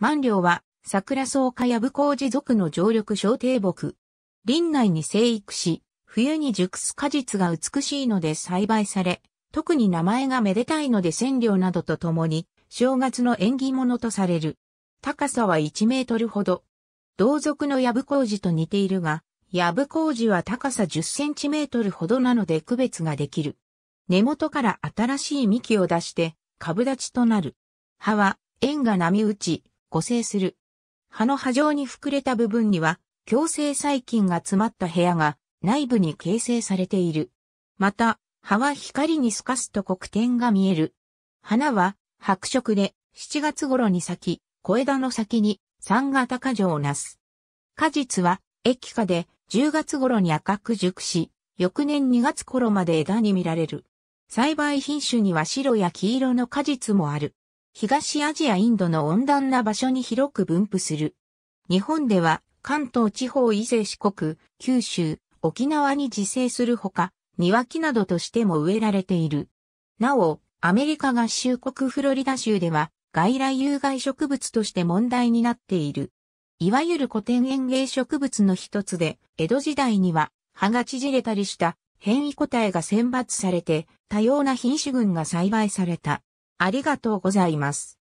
万両は、桜草加やコ工ジ族の常緑小低木。林内に生育し、冬に熟す果実が美しいので栽培され、特に名前がめでたいので千両などとともに、正月の縁起物とされる。高さは1メートルほど。同族のコ工事と似ているが、コ工事は高さ10センチメートルほどなので区別ができる。根元から新しい幹を出して、株立ちとなる。葉は、円が波打ち、互生する。葉の波状に膨れた部分には、強制細菌が詰まった部屋が内部に形成されている。また、葉は光に透かすと黒点が見える。花は白色で7月頃に咲き、小枝の先に三型果樹をなす。果実は液化で10月頃に赤く熟し、翌年2月頃まで枝に見られる。栽培品種には白や黄色の果実もある。東アジアインドの温暖な場所に広く分布する。日本では関東地方以西四国、九州、沖縄に自生するほか、庭木などとしても植えられている。なお、アメリカ合衆国フロリダ州では外来有害植物として問題になっている。いわゆる古典園芸植物の一つで、江戸時代には葉が縮れたりした変異個体が選抜されて多様な品種群が栽培された。ありがとうございます。